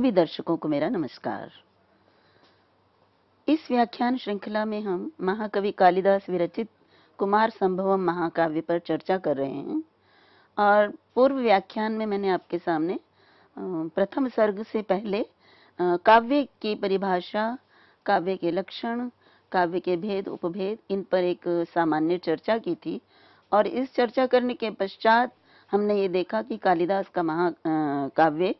सभी दर्शकों को मेरा नमस्कार इस व्याख्यान श्रृंखला में हम महाकवि कालिदास विरचित कुमार संभवम महाकाव्य पर चर्चा कर रहे हैं और पूर्व व्याख्यान में मैंने आपके सामने प्रथम सर्ग से पहले काव्य की परिभाषा काव्य के लक्षण काव्य के भेद उपभेद इन पर एक सामान्य चर्चा की थी और इस चर्चा करने के पश्चात हमने ये देखा कि कालिदास का महा काव्य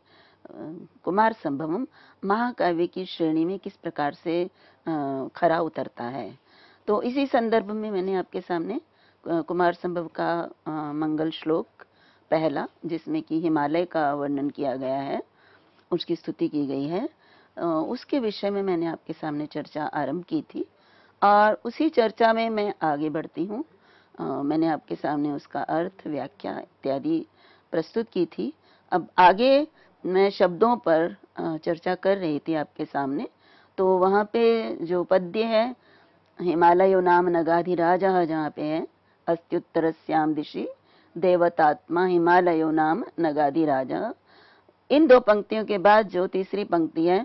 कुमार संभवम महाकाव्य की श्रेणी में किस प्रकार से खरा उतरता है तो इसी संदर्भ में मैंने आपके सामने कुमार संभव का मंगल श्लोक पहला जिसमें कि हिमालय का वर्णन किया गया है उसकी स्तुति की गई है उसके विषय में मैंने आपके सामने चर्चा आरंभ की थी और उसी चर्चा में मैं आगे बढ़ती हूँ मैंने आपके सामने उसका अर्थ व्याख्या इत्यादि प्रस्तुत की थी अब आगे मैं शब्दों पर चर्चा कर रही थी आपके सामने तो वहाँ पे जो पद्य है हिमालयो नाम नगाधि राजा जहाँ पे है श्याम दिशी देवतात्मा हिमालयो नाम नगाधि राजा इन दो पंक्तियों के बाद जो तीसरी पंक्ति है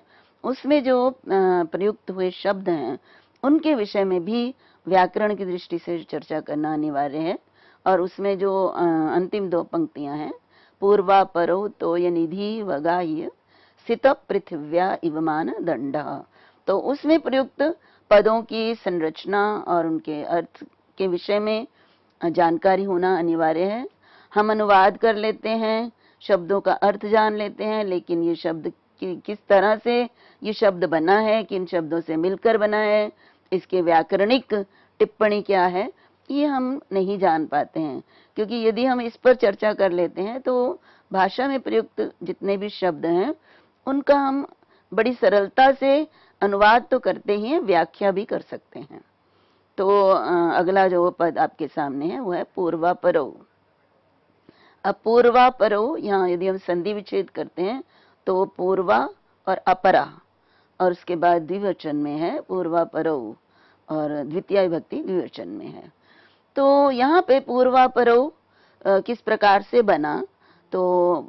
उसमें जो प्रयुक्त हुए शब्द हैं उनके विषय में भी व्याकरण की दृष्टि से चर्चा करना अनिवार्य है और उसमें जो अंतिम दो पंक्तियां हैं पूर्वापरो तो निधि वगाह्य स्थित पृथिव्या इवमान दंड तो उसमें प्रयुक्त पदों की संरचना और उनके अर्थ के विषय में जानकारी होना अनिवार्य है हम अनुवाद कर लेते हैं शब्दों का अर्थ जान लेते हैं लेकिन ये शब्द कि किस तरह से ये शब्द बना है किन शब्दों से मिलकर बना है इसके व्याकरणिक टिप्पणी क्या है ये हम नहीं जान पाते हैं क्योंकि यदि हम इस पर चर्चा कर लेते हैं तो भाषा में प्रयुक्त जितने भी शब्द हैं उनका हम बड़ी सरलता से अनुवाद तो करते ही हैं व्याख्या भी कर सकते हैं तो अगला जो पद आपके सामने है वो है पूर्वापरव अपूर्वापरव यहाँ यदि हम संधि विच्छेद करते हैं तो पूर्वा और अपरा और उसके बाद द्विवचन में है पूर्वापरव और द्वितीय भक्ति द्विवचन में है तो यहाँ पे पूर्वापरव किस प्रकार से बना तो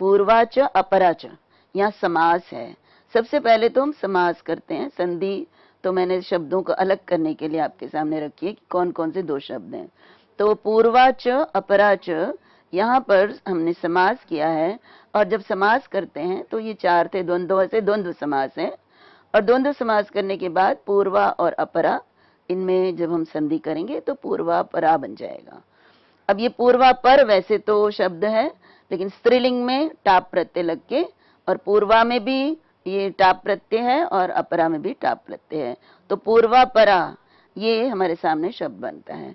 पूर्वाच च यहाँ समास है सबसे पहले तो हम समास करते हैं संधि तो मैंने शब्दों को अलग करने के लिए आपके सामने रखी है कि कौन कौन से दो शब्द हैं तो पूर्वाच अपराच यहाँ पर हमने समास किया है और जब समास करते हैं तो ये चार थे द्वंद्व से द्वंद्व समास है और द्वंद्व समास करने के बाद पूर्वा और अपरा इनमें जब हम संधि करेंगे तो पूर्वापरा बन जाएगा अब ये पूर्वापर वैसे तो शब्द है लेकिन स्त्रीलिंग में टाप प्रत्यय लग के और पूर्वा में भी ये टाप प्रत्यय है और अपरा में भी टाप प्रत्यय है तो पूर्वापरा ये हमारे सामने शब्द बनता है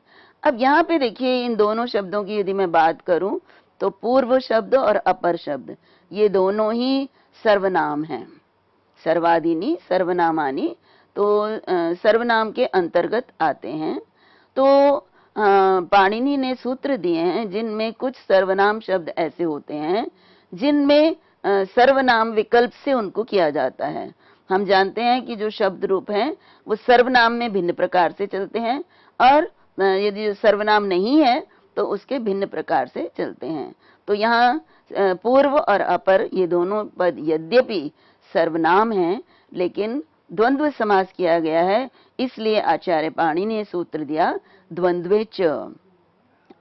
अब यहाँ पे देखिए इन दोनों शब्दों की यदि मैं बात करूं तो पूर्व शब्द और अपर शब्द ये दोनों ही सर्वनाम हैं सर्वादिनी सर्वनामानी तो सर्वनाम के अंतर्गत आते हैं तो पाणिनि ने सूत्र दिए हैं जिनमें कुछ सर्वनाम शब्द ऐसे होते हैं जिनमें सर्वनाम विकल्प से उनको किया जाता है हम जानते हैं कि जो शब्द रूप हैं वो सर्वनाम में भिन्न प्रकार से चलते हैं और यदि सर्वनाम नहीं है तो उसके भिन्न प्रकार से चलते हैं तो यहाँ पूर्व और अपर ये दोनों पद यद्यपि सर्वनाम हैं लेकिन द्वंद्व समास किया गया है इसलिए आचार्य पाणी ने सूत्र दिया द्वंद्वे च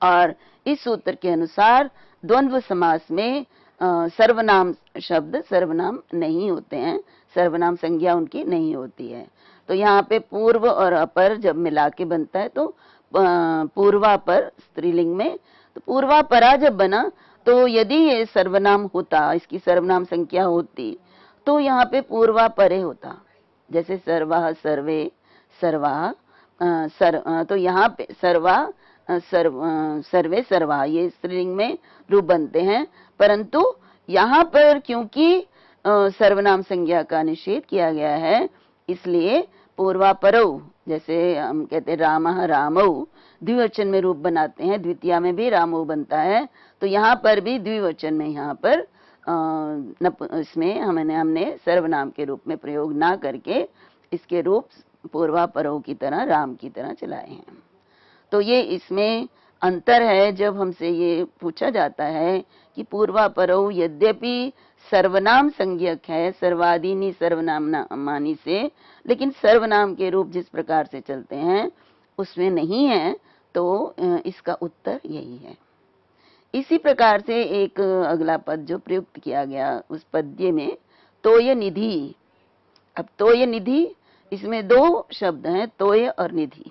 और इस सूत्र के अनुसार द्वंद्व समास में सर्वनाम शब्द सर्वनाम नहीं होते हैं सर्वनाम संज्ञा उनकी नहीं होती है तो यहाँ पे पूर्व और अपर जब मिला के बनता है तो पूर्वापर स्त्रीलिंग में तो पूर्वापरा जब बना तो यदि ये सर्वनाम होता इसकी सर्वनाम संख्या होती तो यहाँ पे पूर्वापरे होता जैसे सर्वा सर्वे सर्वा सर तो यहाँ पे सर्वा सर्व सर्वे सर्वा ये स्त्रीलिंग में रूप बनते हैं परंतु यहाँ पर क्योंकि सर्वनाम संज्ञा का निषेध किया गया है इसलिए पूर्वापर जैसे हम कहते हैं राम रामऊ द्विवचन में रूप बनाते हैं द्वितीया में भी रामऊ बनता है तो यहाँ पर भी द्विवचन में यहाँ पर इसमें हमने हमने सर्वनाम के रूप में प्रयोग ना करके इसके रूप पूर्वापरों की तरह राम की तरह चलाए हैं तो ये इसमें अंतर है जब हमसे ये पूछा जाता है कि पूर्वापरौ यद्यपि सर्वनाम संज्ञक है सर्वादीनी सर्वनाम मानी से लेकिन सर्वनाम के रूप जिस प्रकार से चलते हैं उसमें नहीं है तो इसका उत्तर यही है इसी प्रकार से एक अगला पद जो प्रयुक्त किया गया उस पद्य में तोय निधि अब तोय निधि इसमें दो शब्द हैं तोय और निधि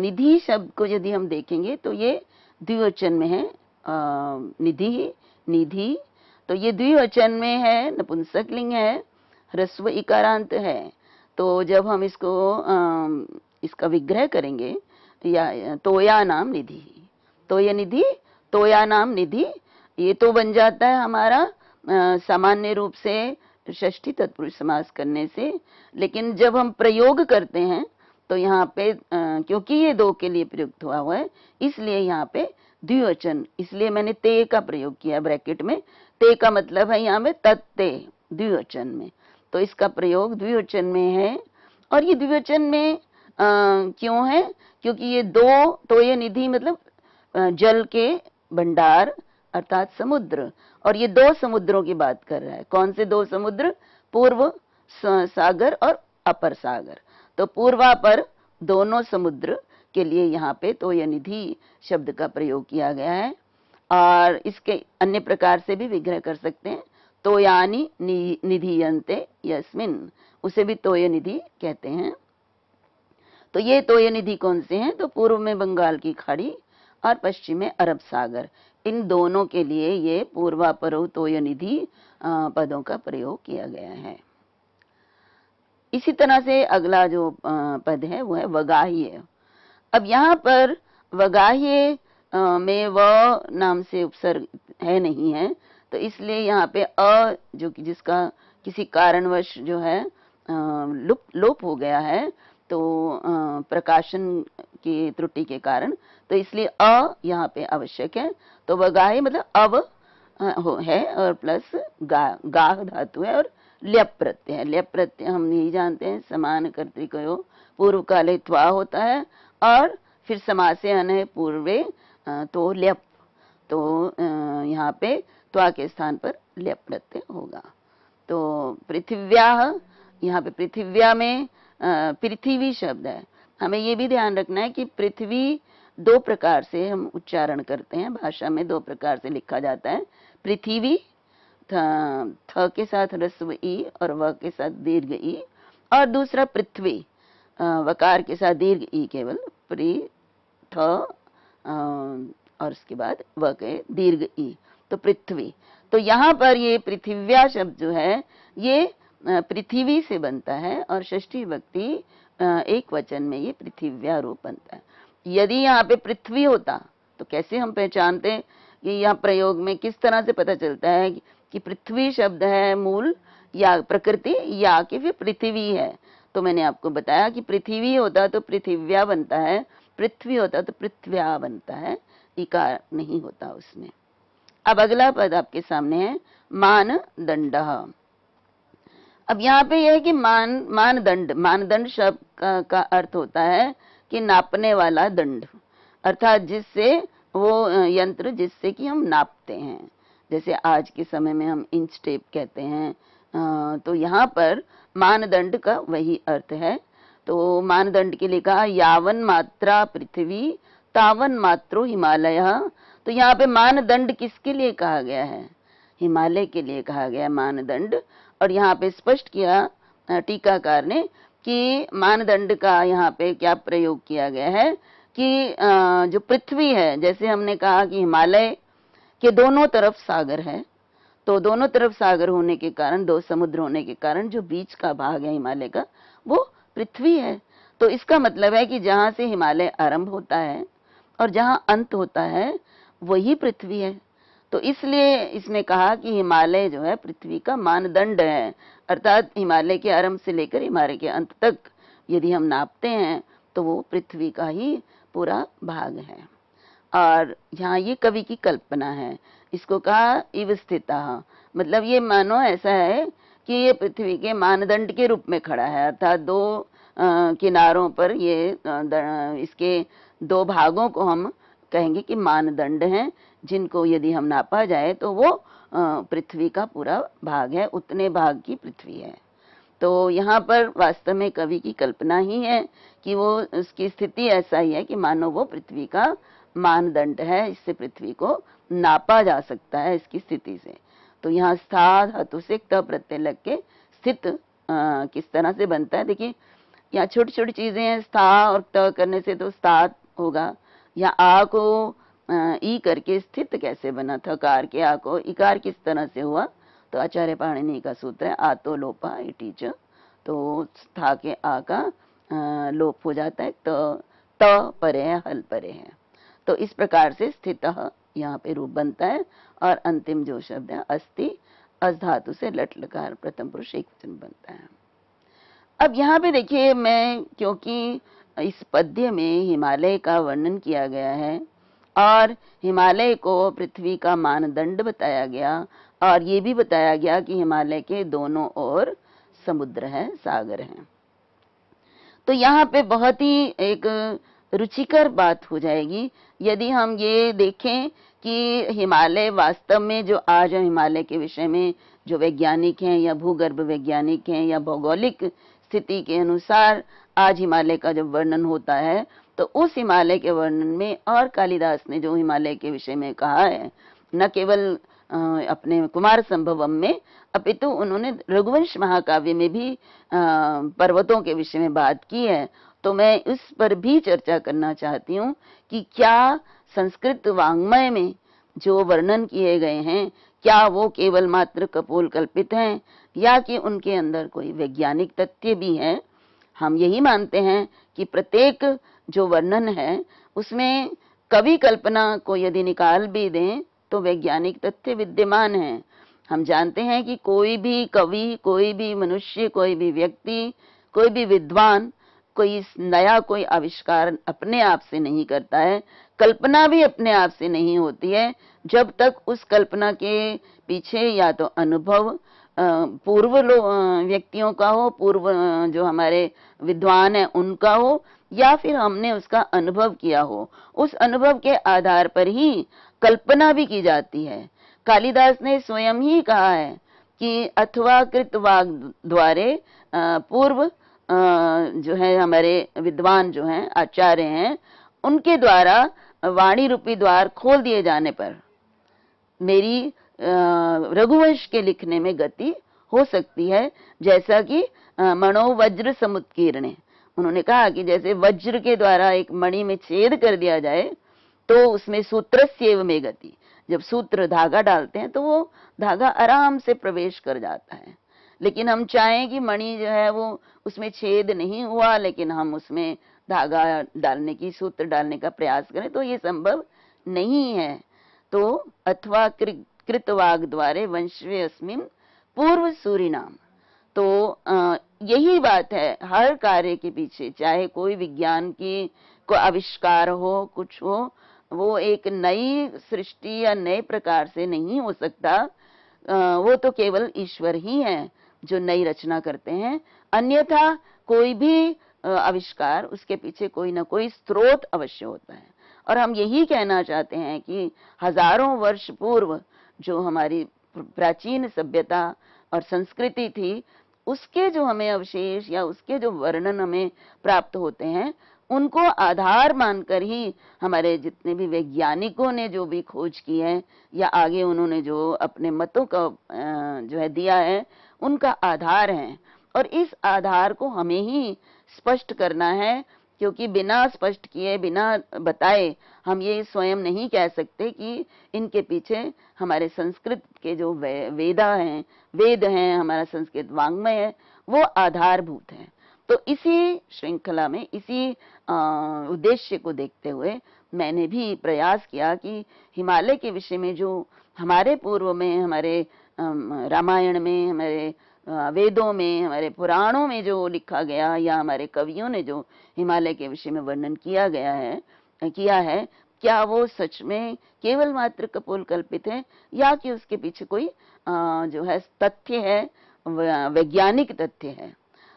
निधि शब्द को यदि हम देखेंगे तो ये द्विवचन में है निधि निधि तो ये द्विवचन में है नपुंसक लिंग है ह्रस्व इकारांत है तो जब हम इसको आ, इसका विग्रह करेंगे या तोया नाम निधि तोय निधि तोया नाम निधि ये तो बन जाता है हमारा सामान्य रूप से षष्ठी तत्पुरुष समास करने से लेकिन जब हम प्रयोग करते हैं तो यहाँ पे आ, क्योंकि ये दो के लिए प्रयुक्त हुआ हुआ है इसलिए यहाँ पे द्विवचन इसलिए मैंने ते का प्रयोग किया ब्रैकेट में ते का मतलब है यहाँ में तत्ते द्विवचन में तो इसका प्रयोग द्विवचन में है और ये द्विवचन में आ, क्यों है क्योंकि ये दो तो ये निधि मतलब जल के भंडार अर्थात समुद्र और ये दो समुद्रों की बात कर रहा है कौन से दो समुद्र पूर्व सागर और अपर सागर तो पूर्वापर दोनों समुद्र के लिए यहाँ पे तो यह निधि शब्द का प्रयोग किया गया है और इसके अन्य प्रकार से भी विग्रह कर सकते हैं तो यानी निधि यंते यस्मिन उसे भी तोय निधि कहते हैं तो ये तोय निधि कौन से हैं तो पूर्व में बंगाल की खाड़ी और पश्चिम में अरब सागर इन दोनों के लिए ये पूर्वापरोतोय निधि पदों का प्रयोग किया गया है इसी तरह से अगला जो पद है वो है वगाह्य अब यहाँ पर वगाह्य में व नाम से उपसर्ग है नहीं है तो इसलिए यहाँ पे अ जो कि जिसका किसी कारणवश जो है लुप लोप हो गया है तो प्रकाशन की त्रुटि के कारण तो इसलिए अ यहाँ पे आवश्यक है तो वह गाहे मतलब अव है और प्लस गा गाह धातु है और लेप प्रत्यय है लेप प्रत्यय हम नहीं जानते हैं समान कर्तिको पूर्व काले त्वा होता है और फिर समाज से पूर्वे तो लेप तो यहाँ पे त्वा के स्थान पर लेप प्रत्यय होगा तो पृथिव्या यहाँ पे पृथिव्या में पृथ्वी शब्द है हमें ये भी ध्यान रखना है कि पृथ्वी दो प्रकार से हम उच्चारण करते हैं भाषा में दो प्रकार से लिखा जाता है पृथ्वी थ के साथ रस्व ई और व के साथ दीर्घ ई और दूसरा पृथ्वी वकार के साथ दीर्घ ई केवल प्री थ और उसके बाद व के दीर्घ ई तो पृथ्वी तो यहाँ पर ये पृथिव्या शब्द जो है ये पृथ्वी से बनता है और षष्ठी भक्ति एक वचन में ये पृथिव्या रूप बनता है यदि यहाँ पे पृथ्वी होता तो कैसे हम पहचानते कि यह प्रयोग में किस तरह से पता चलता है कि पृथ्वी शब्द है मूल या प्रकृति या कि फिर पृथ्वी है तो मैंने आपको बताया कि पृथ्वी होता तो पृथिव्या बनता है पृथ्वी होता तो पृथ्व्या बनता है इकार नहीं होता उसमें अब अगला पद आपके सामने है मानदंड अब यहाँ पे यह है कि मान मानदंड मानदंड शब्द का, का अर्थ होता है कि नापने वाला दंड अर्थात जिससे वो यंत्र जिससे कि हम नापते हैं जैसे आज के समय में हम इंच टेप कहते हैं तो यहाँ पर मानदंड का वही अर्थ है तो मानदंड के लिए कहा यावन मात्रा पृथ्वी तावन मात्रो हिमालय तो यहाँ पे मानदंड किसके लिए कहा गया है हिमालय के लिए कहा गया है मानदंड और यहाँ पे स्पष्ट किया टीकाकार ने कि मानदंड का यहाँ पे क्या प्रयोग किया गया है कि जो पृथ्वी है जैसे हमने कहा कि हिमालय के दोनों तरफ सागर है तो दोनों तरफ सागर होने के कारण दो समुद्र होने के कारण जो बीच का भाग है हिमालय का वो पृथ्वी है तो इसका मतलब है कि जहाँ से हिमालय आरंभ होता है और जहाँ अंत होता है वही पृथ्वी है तो इसलिए इसने कहा कि हिमालय जो है पृथ्वी का मानदंड है अर्थात हिमालय के आरंभ से लेकर हिमालय के अंत तक यदि हम नापते हैं तो वो पृथ्वी का ही पूरा भाग है और यहाँ ये कवि की कल्पना है इसको कहा इव मतलब ये मानो ऐसा है कि ये पृथ्वी के मानदंड के रूप में खड़ा है अर्थात दो आ, किनारों पर ये इसके दो भागों को हम कहेंगे कि मानदंड हैं जिनको यदि हम नापा जाए तो वो पृथ्वी का पूरा भाग है उतने भाग की पृथ्वी है तो यहाँ पर वास्तव में कवि की कल्पना ही है कि वो उसकी स्थिति ऐसा ही है कि मानो वो पृथ्वी का मानदंड है इससे पृथ्वी को नापा जा सकता है इसकी स्थिति से तो यहाँ स्थाध हतु से प्रत्यय लग के स्थित किस तरह से बनता है देखिए यहाँ छोटी छोटी चीजें हैं स्था और ट करने से तो स्था होगा या आ को ई करके स्थित कैसे बना था कार के आ को इकार किस तरह से हुआ तो आचार्य पाणिनि का सूत्र है आतो लोपा इटी तो था के आ का लोप हो जाता है तो त परे है हल परे है तो इस प्रकार से स्थित यहाँ पे रूप बनता है और अंतिम जो शब्द है अस्थि अस धातु से लट लकार प्रथम पुरुष एक बनता है अब यहाँ पे देखिए मैं क्योंकि इस पद्य में हिमालय का वर्णन किया गया है और हिमालय को पृथ्वी का मानदंड बताया गया और ये भी बताया गया कि हिमालय के दोनों ओर समुद्र है सागर है तो यहाँ पे बहुत ही एक रुचिकर बात हो जाएगी यदि हम ये देखें कि हिमालय वास्तव में जो आज हिमालय के विषय में जो वैज्ञानिक हैं या भूगर्भ वैज्ञानिक हैं या भौगोलिक स्थिति के अनुसार आज हिमालय का जब वर्णन होता है तो उस हिमालय के वर्णन में और कालिदास ने जो हिमालय के विषय में कहा है न केवल अपने कुमार संभवम में अपितु उन्होंने रघुवंश महाकाव्य में भी पर्वतों के विषय में बात की है तो मैं इस पर भी चर्चा करना चाहती हूँ कि क्या संस्कृत वांग्मय में जो वर्णन किए गए हैं क्या वो केवल मात्र कपोल कल्पित हैं या कि उनके अंदर कोई वैज्ञानिक तथ्य भी है हम यही मानते हैं कि प्रत्येक जो वर्णन है उसमें कवि कल्पना को यदि निकाल भी दें तो वैज्ञानिक तथ्य विद्यमान है हम जानते हैं कि कोई भी कवि कोई भी मनुष्य कोई भी व्यक्ति कोई भी विद्वान कोई नया कोई आविष्कार अपने आप से नहीं करता है कल्पना भी अपने आप से नहीं होती है जब तक उस कल्पना के पीछे या तो अनुभव पूर्व लोग व्यक्तियों का हो पूर्व जो हमारे विद्वान है उनका हो या फिर हमने उसका अनुभव किया हो उस अनुभव के आधार पर ही कल्पना भी की जाती है कालिदास ने स्वयं ही कहा है कि अथवा कृत वाग द्वारे पूर्व जो है हमारे विद्वान जो हैं आचार्य हैं उनके द्वारा वाणी रूपी द्वार खोल दिए जाने पर मेरी रघुवंश के लिखने में गति हो सकती है जैसा कि मनोवज्र समुत्कीर्ण उन्होंने कहा कि जैसे वज्र के द्वारा एक मणि में छेद कर दिया जाए तो उसमें सूत्र सेव में गति जब सूत्र धागा डालते हैं तो वो धागा आराम से प्रवेश कर जाता है लेकिन हम चाहें कि मणि जो है वो उसमें छेद नहीं हुआ लेकिन हम उसमें धागा डालने की सूत्र डालने का प्रयास करें तो ये संभव नहीं है तो अथवा द्वारे वंशवे अस्मिन पूर्व नाम तो यही बात है हर कार्य के पीछे चाहे कोई विज्ञान की को आविष्कार हो कुछ हो वो एक नई सृष्टि या नए प्रकार से नहीं हो सकता वो तो केवल ईश्वर ही है जो नई रचना करते हैं अन्यथा कोई भी आविष्कार उसके पीछे कोई ना कोई स्रोत अवश्य होता है और हम यही कहना चाहते हैं कि हजारों वर्ष पूर्व जो हमारी प्राचीन सभ्यता और संस्कृति थी उसके जो हमें अवशेष या उसके जो वर्णन हमें प्राप्त होते हैं उनको आधार मानकर ही हमारे जितने भी वैज्ञानिकों ने जो भी खोज की है या आगे उन्होंने जो अपने मतों का जो है दिया है उनका आधार है और इस आधार को हमें ही स्पष्ट करना है क्योंकि बिना स्पष्ट किए बिना बताए हम ये स्वयं नहीं कह सकते कि इनके पीछे हमारे संस्कृत के जो वे, वेदा हैं वेद हैं हमारा संस्कृत वांग्मय है वो आधारभूत है तो इसी श्रृंखला में इसी उद्देश्य को देखते हुए मैंने भी प्रयास किया कि हिमालय के विषय में जो हमारे पूर्व में हमारे रामायण में हमारे वेदों में हमारे पुराणों में जो लिखा गया या हमारे कवियों ने जो हिमालय के विषय में वर्णन किया गया है किया है क्या वो सच में केवल मात्र कपोल कल्पित है या कि उसके पीछे कोई जो है तथ्य है वैज्ञानिक तथ्य है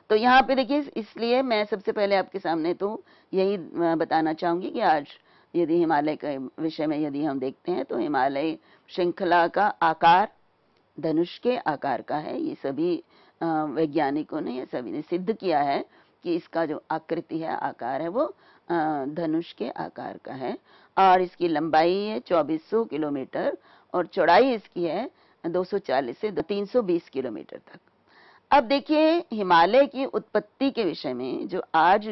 तो यहाँ पे देखिए इसलिए मैं सबसे पहले आपके सामने तो यही बताना चाहूँगी कि आज यदि हिमालय के विषय में यदि हम देखते हैं तो हिमालय श्रृंखला का आकार धनुष के आकार का है ये सभी वैज्ञानिकों ने ये सभी ने सिद्ध किया है कि इसका जो आकृति है आकार है वो धनुष के आकार का है और इसकी लंबाई है 2400 किलोमीटर और चौड़ाई इसकी है 240 से 320 किलोमीटर तक अब देखिए हिमालय की उत्पत्ति के विषय में जो आज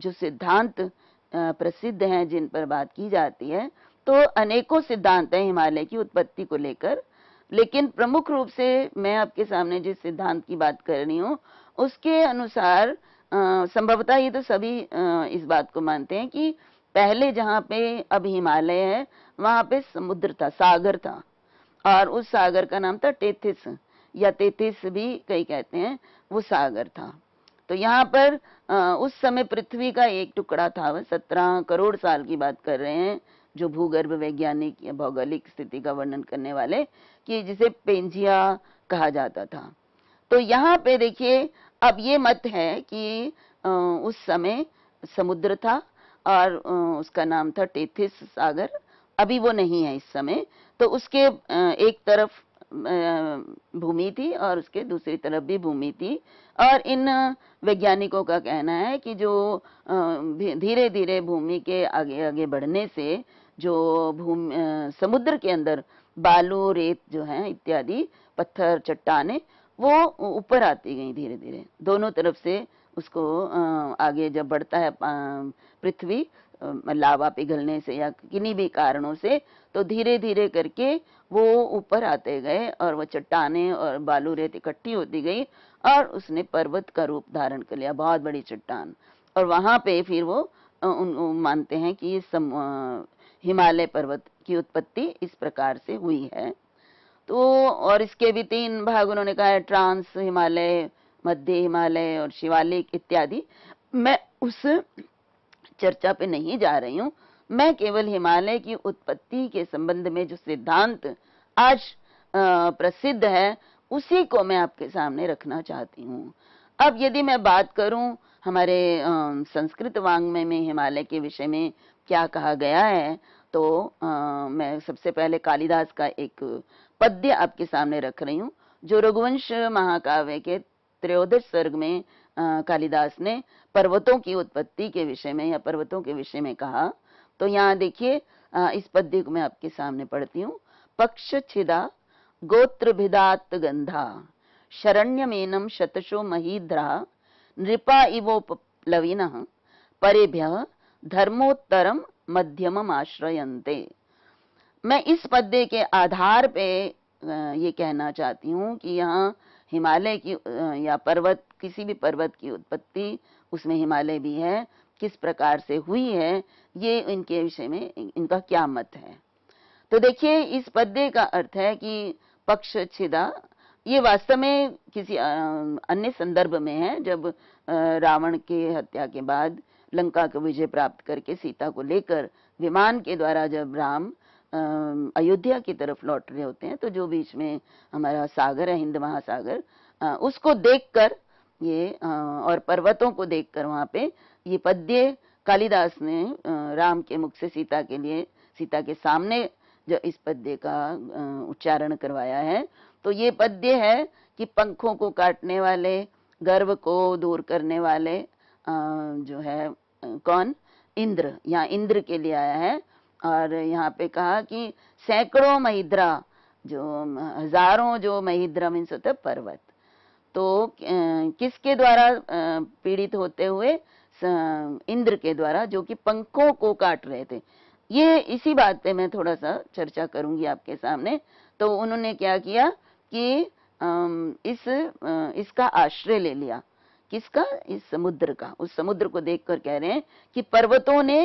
जो सिद्धांत प्रसिद्ध हैं जिन पर बात की जाती है तो अनेकों सिद्धांत हैं हिमालय की उत्पत्ति को लेकर लेकिन प्रमुख रूप से मैं आपके सामने जिस सिद्धांत की बात कर रही हूँ उसके अनुसार संभवतः ये तो सभी आ, इस बात को मानते हैं कि पहले जहाँ पे अब हिमालय है वहां पे समुद्र था सागर था और उस सागर का नाम था टेथिस या तेथिस भी कई कहते हैं वो सागर था तो यहाँ पर आ, उस समय पृथ्वी का एक टुकड़ा था वह सत्रह करोड़ साल की बात कर रहे हैं जो भूगर्भ वैज्ञानिक या भौगोलिक स्थिति का वर्णन करने वाले कि जिसे पेंजिया कहा जाता था तो यहाँ पे देखिए अब ये मत है कि उस समय समुद्र था और उसका नाम था टेथिस सागर अभी वो नहीं है इस समय तो उसके एक तरफ भूमि थी और उसके दूसरी तरफ भी भूमि थी और इन वैज्ञानिकों का कहना है कि जो धीरे धीरे भूमि के आगे आगे बढ़ने से जो भूमि समुद्र के अंदर बालू रेत जो है इत्यादि पत्थर चट्टाने वो ऊपर आती गई धीरे धीरे दोनों तरफ से उसको आगे जब बढ़ता है पृथ्वी लावा पिघलने से या किन्हीं भी कारणों से तो धीरे धीरे करके वो ऊपर आते गए और वो चट्टाने और बालू रेत इकट्ठी होती गई और उसने पर्वत का रूप धारण कर लिया बहुत बड़ी चट्टान और वहाँ पे फिर वो उन, उन मानते हैं कि हिमालय पर्वत की उत्पत्ति इस प्रकार से हुई है तो और इसके भी तीन भाग उन्होंने कहा है ट्रांस हिमालय मध्य हिमालय और शिवालिक इत्यादि मैं उस चर्चा पे नहीं जा रही हूँ मैं केवल हिमालय की उत्पत्ति के संबंध में जो सिद्धांत आज प्रसिद्ध है उसी को मैं आपके सामने रखना चाहती हूँ अब यदि मैं बात करूँ हमारे संस्कृत में, में हिमालय के विषय में क्या कहा गया है तो आ, मैं सबसे पहले कालिदास का एक पद्य आपके सामने रख रही हूँ जो रघुवंश महाकाव्य के त्रयोदश सर्ग में आ, कालिदास ने पर्वतों की उत्पत्ति के विषय में या पर्वतों के विषय में कहा तो यहाँ देखिए इस पद्य को मैं आपके सामने पढ़ती हूँ पक्ष छिदा भिदात गंधा मेनम शतशो महीद्रा नृपा इवोपलविन परेभ्य धर्मोत्तरम मध्यम आश्रयते मैं इस पद्य के आधार पे ये कहना चाहती हूँ कि यहाँ हिमालय की या पर्वत किसी भी पर्वत की उत्पत्ति उसमें हिमालय भी है किस प्रकार से हुई है ये इनके विषय में इनका क्या मत है तो देखिए इस पद्य का अर्थ है कि पक्ष छिदा ये वास्तव में किसी अन्य संदर्भ में है जब रावण के हत्या के बाद लंका का विजय प्राप्त करके सीता को लेकर विमान के द्वारा जब राम अयोध्या की तरफ लौट रहे होते हैं तो जो बीच में हमारा सागर है हिंद महासागर उसको देखकर ये और पर्वतों को देखकर वहाँ पे ये पद्य कालिदास ने राम के मुख से सीता के लिए सीता के सामने जो इस पद्य का उच्चारण करवाया है तो ये पद्य है कि पंखों को काटने वाले गर्व को दूर करने वाले जो है कौन इंद्र यहाँ इंद्र के लिए आया है और यहाँ पे कहा कि सैकड़ों महिद्रा जो हजारों जो महिद्रा मीन्स होते पर्वत तो किसके द्वारा पीड़ित होते हुए इंद्र के द्वारा जो कि पंखों को काट रहे थे ये इसी बात पे मैं थोड़ा सा चर्चा करूंगी आपके सामने तो उन्होंने क्या किया कि इस इसका आश्रय ले लिया किसका इस समुद्र का उस समुद्र को देखकर कह रहे हैं कि पर्वतों ने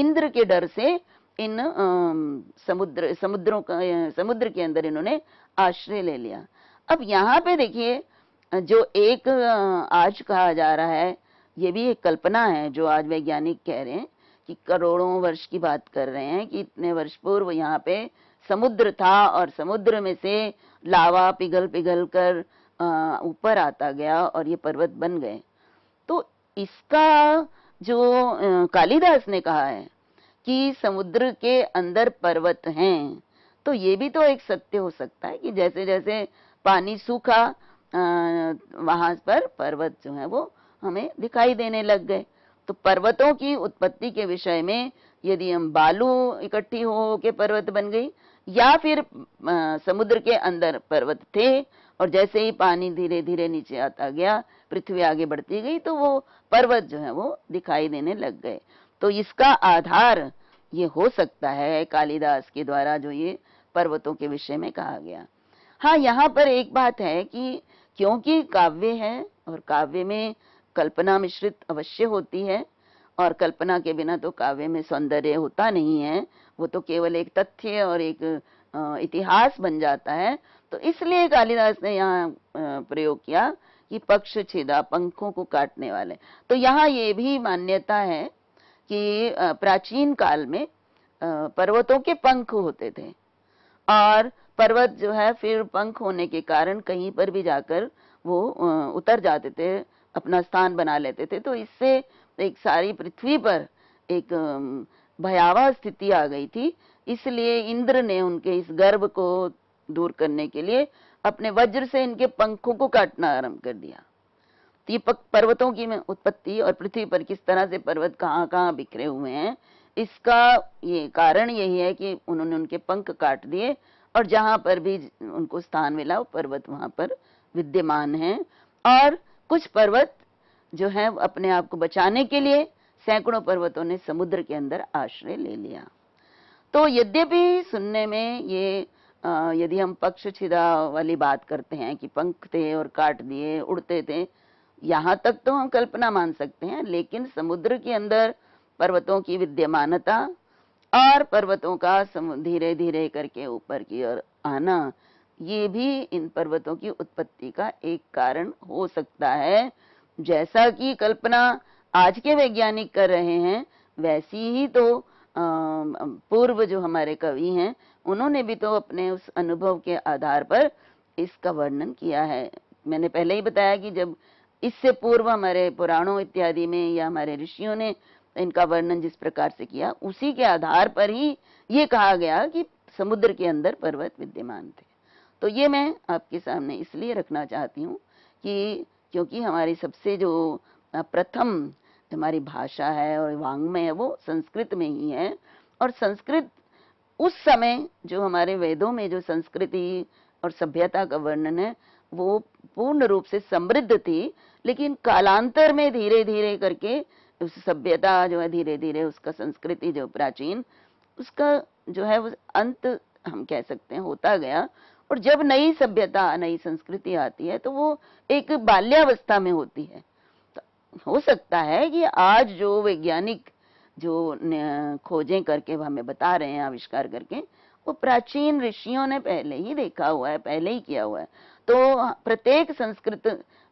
इंद्र के डर से इन समुद्र समुद्रों का समुद्र के अंदर इन्होंने आश्रय ले लिया अब यहाँ पे देखिए जो एक आज कहा जा रहा है ये भी एक कल्पना है जो आज वैज्ञानिक कह रहे हैं कि करोड़ों वर्ष की बात कर रहे हैं कि इतने वर्ष पूर्व यहाँ पे समुद्र था और समुद्र में से लावा पिघल पिघल कर ऊपर आता गया और ये पर्वत बन गए तो इसका जो कालिदास ने कहा है कि समुद्र के अंदर पर्वत हैं तो ये भी तो एक सत्य हो सकता है कि जैसे जैसे पानी सूखा वहां पर पर्वत जो है वो हमें दिखाई देने लग गए तो पर्वतों की उत्पत्ति के विषय में यदि हम बालू इकट्ठी हो के पर्वत बन गई या फिर आ, समुद्र के अंदर पर्वत थे और जैसे ही पानी धीरे धीरे नीचे आता गया पृथ्वी आगे बढ़ती गई तो वो पर्वत जो है वो दिखाई देने लग गए तो इसका आधार ये हो सकता है कालिदास के द्वारा जो ये पर्वतों के विषय में कहा गया हाँ यहाँ पर एक बात है कि क्योंकि काव्य है और काव्य में कल्पना मिश्रित अवश्य होती है और कल्पना के बिना तो काव्य में सौंदर्य होता नहीं है वो तो केवल एक तथ्य और एक इतिहास बन जाता है तो इसलिए कालिदास ने यहाँ प्रयोग किया कि पक्ष छिदा पंखों को काटने वाले तो यहाँ ये भी मान्यता है कि प्राचीन काल में पर्वतों के पंख होते थे और पर्वत जो है फिर पंख होने के कारण कहीं पर भी जाकर वो उतर जाते थे अपना स्थान बना लेते थे तो इससे एक सारी पृथ्वी पर एक भयावह स्थिति आ गई थी इसलिए इंद्र ने उनके इस गर्भ को दूर करने के लिए अपने वज्र से इनके पंखों को काटना आरंभ कर दिया तो ये पर्वतों की उत्पत्ति और पृथ्वी पर किस तरह से पर्वत कहाँ कहाँ बिखरे हुए हैं इसका ये कारण यही है कि उन्होंने उनके पंख काट दिए और जहां पर भी उनको स्थान मिला पर्वत वहां पर विद्यमान है और कुछ पर्वत जो है अपने आप को बचाने के लिए सैकड़ों पर्वतों ने समुद्र के अंदर आश्रय ले लिया तो यद्यपि सुनने में ये यदि हम पक्ष छिदा वाली बात करते हैं कि पंख थे और काट दिए उड़ते थे यहाँ तक तो हम कल्पना मान सकते हैं लेकिन समुद्र के अंदर पर्वतों की विद्यमानता और पर्वतों का धीरे धीरे करके ऊपर की ओर आना ये भी इन पर्वतों की उत्पत्ति का एक कारण हो सकता है जैसा कि कल्पना आज के वैज्ञानिक कर रहे हैं वैसी ही तो पूर्व जो हमारे कवि हैं उन्होंने भी तो अपने उस अनुभव के आधार पर इसका वर्णन किया है मैंने पहले ही बताया कि जब इससे पूर्व हमारे पुराणों इत्यादि में या हमारे ऋषियों ने इनका वर्णन जिस प्रकार से किया उसी के आधार पर ही ये कहा गया कि समुद्र के अंदर पर्वत विद्यमान थे तो ये मैं आपके सामने इसलिए रखना चाहती हूँ कि क्योंकि हमारी सबसे जो प्रथम हमारी भाषा है और वांग्मय है वो संस्कृत में ही है और संस्कृत उस समय जो हमारे वेदों में जो संस्कृति और सभ्यता का वर्णन है वो पूर्ण रूप से समृद्ध थी लेकिन कालांतर में धीरे धीरे करके उस सभ्यता जो है धीरे धीरे उसका संस्कृति जो प्राचीन उसका जो है वो अंत हम कह सकते हैं होता गया और जब नई सभ्यता नई संस्कृति आती है तो वो एक बाल्यावस्था में होती है हो सकता है कि आज जो वैज्ञानिक जो खोजें करके हमें बता रहे हैं आविष्कार करके वो प्राचीन ऋषियों ने पहले ही देखा हुआ है पहले ही किया हुआ है तो प्रत्येक संस्कृत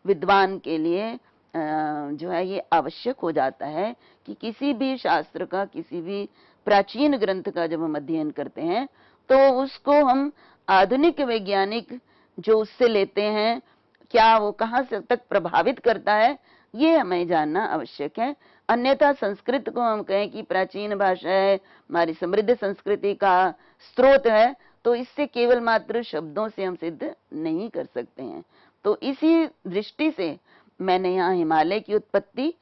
विद्वान के लिए जो है ये आवश्यक हो जाता है कि किसी भी शास्त्र का किसी भी प्राचीन ग्रंथ का जब हम अध्ययन करते हैं तो उसको हम आधुनिक वैज्ञानिक जो उससे लेते हैं क्या वो कहाँ से तक प्रभावित करता है ये हमें जानना आवश्यक है अन्यथा संस्कृत को हम कहें कि प्राचीन भाषा है हमारी समृद्ध संस्कृति का स्रोत है तो इससे केवल मात्र शब्दों से हम सिद्ध नहीं कर सकते हैं तो इसी दृष्टि से मैंने यहाँ हिमालय की उत्पत्ति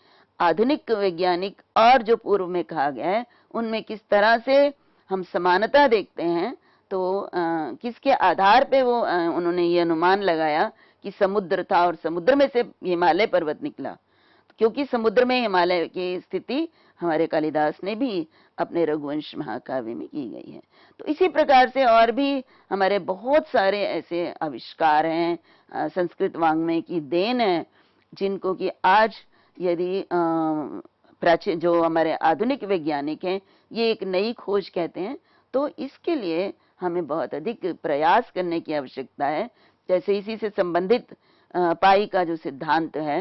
आधुनिक वैज्ञानिक और जो पूर्व में कहा गया है उनमें किस तरह से हम समानता देखते हैं तो आ, किसके आधार पे वो आ, उन्होंने ये अनुमान लगाया कि समुद्र था और समुद्र में से हिमालय पर्वत निकला क्योंकि समुद्र में हिमालय की स्थिति हमारे कालिदास ने भी अपने रघुवंश महाकाव्य में की गई है तो इसी प्रकार से और भी हमारे बहुत सारे ऐसे आविष्कार हैं संस्कृत वांग्मय की देन है जिनको कि आज यदि प्राचीन जो हमारे आधुनिक वैज्ञानिक हैं ये एक नई खोज कहते हैं तो इसके लिए हमें बहुत अधिक प्रयास करने की आवश्यकता है जैसे इसी से संबंधित पाई का जो सिद्धांत है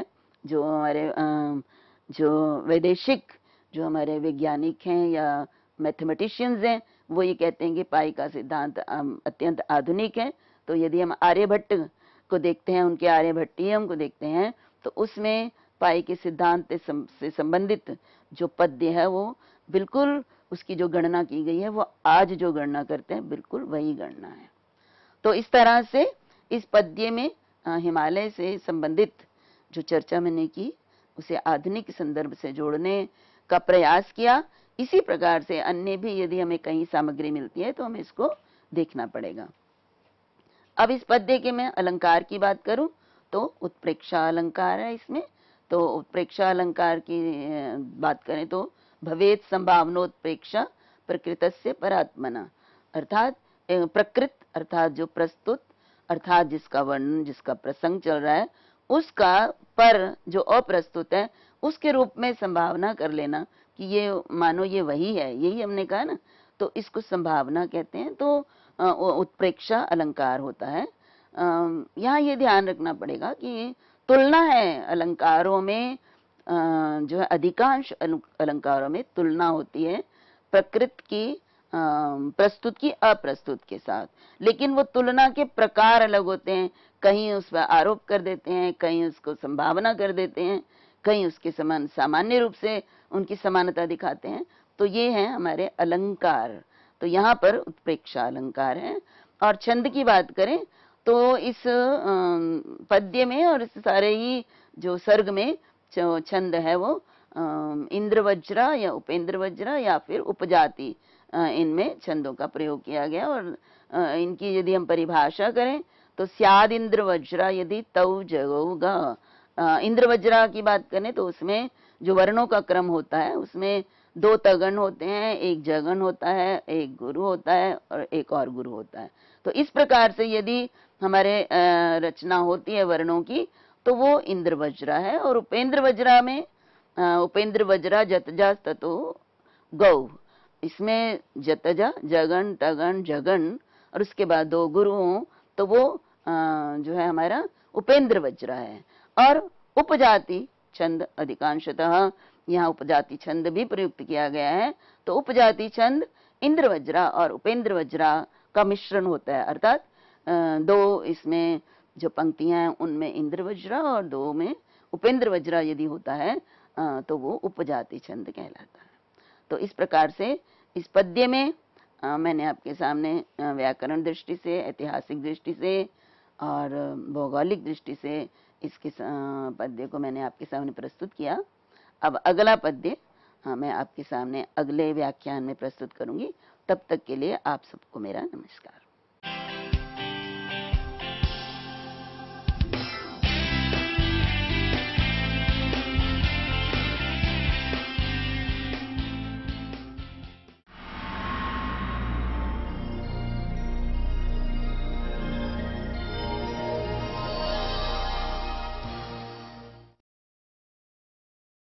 जो हमारे जो वैदेशिक जो हमारे वैज्ञानिक हैं या मैथमेटिशियंस हैं वो ये कहते हैं कि पाई का सिद्धांत अत्यंत आधुनिक है तो यदि हम आर्यभट्ट को देखते हैं उनके आर्यभट्टियम को देखते हैं तो उसमें पाई के सिद्धांत से संबंधित जो पद्य है वो बिल्कुल उसकी जो गणना की गई है वो आज जो गणना करते हैं बिल्कुल वही गणना है तो इस तरह से इस पद्य में हिमालय से संबंधित जो चर्चा मैंने की उसे आधुनिक संदर्भ से जोड़ने का प्रयास किया इसी प्रकार से अन्य भी यदि हमें कहीं सामग्री मिलती है तो हमें इसको देखना पड़ेगा अब इस पद्य के मैं अलंकार की बात करूं तो उत्प्रेक्षा अलंकार है इसमें तो उत्प्रेक्षा अलंकार की बात करें तो भवेद संभावनोत्प्रेक्षा प्रकृत से परात्मना अर्थात प्रकृत अर्थात जो प्रस्तुत अर्थात जिसका वर्णन जिसका प्रसंग चल रहा है उसका पर जो अप्रस्तुत है उसके रूप में संभावना कर लेना कि ये मानो ये वही है यही हमने कहा ना तो इसको संभावना कहते हैं तो उत्प्रेक्षा अलंकार होता है यहाँ ये ध्यान रखना पड़ेगा कि तुलना है अलंकारों में जो है अधिकांश अलंकारों में तुलना होती है प्रकृति की प्रस्तुत की अप्रस्तुत के साथ लेकिन वो तुलना के प्रकार अलग होते हैं कहीं उस पर आरोप कर देते हैं कहीं उसको संभावना कर देते हैं कहीं उसके समान सामान्य रूप से उनकी समानता दिखाते हैं तो ये है हमारे अलंकार तो यहाँ पर उत्प्रेक्षा अलंकार है और छंद की बात करें तो इस पद्य में और इस सारे ही जो सर्ग में जो छंद है वो इंद्र वज्रा या उपेंद्र वज्रा या फिर उपजाति इनमें छंदों का प्रयोग किया गया और इनकी यदि हम परिभाषा करें तो स्याद इंद्र वज्रा यदि तव जगोगा इंद्र वज्रा की बात करें तो उसमें जो वर्णों का क्रम होता है उसमें दो तगन होते हैं एक जगन होता है एक गुरु होता है और एक और गुरु होता है तो इस प्रकार से यदि हमारे रचना होती है वर्णों की तो वो इंद्र वज्रा है और उपेंद्र वज्रा में उपेंद्र वज्रा जतजा ततो गौ इसमें जतजा जगन टगन जगन और उसके बाद दो गुरु हों तो वो जो है हमारा उपेंद्र वज्र है और उपजाति छंद अधिकांशतः यहाँ उपजाति छंद भी प्रयुक्त किया गया है तो उपजाति छंद इंद्र वज्रा और उपेंद्र वज्रा का मिश्रण होता है अर्थात दो इसमें जो पंक्तियां हैं उनमें इंद्र वज्रा और दो में उपेंद्र वज्रा यदि होता है तो वो उपजाति छंद कहलाता है तो इस प्रकार से इस पद्य में आ, मैंने आपके सामने व्याकरण दृष्टि से ऐतिहासिक दृष्टि से और भौगोलिक दृष्टि से इसके पद्य को मैंने आपके सामने प्रस्तुत किया अब अगला पद्य हाँ मैं आपके सामने अगले व्याख्यान में प्रस्तुत करूंगी तब तक के लिए आप सबको मेरा नमस्कार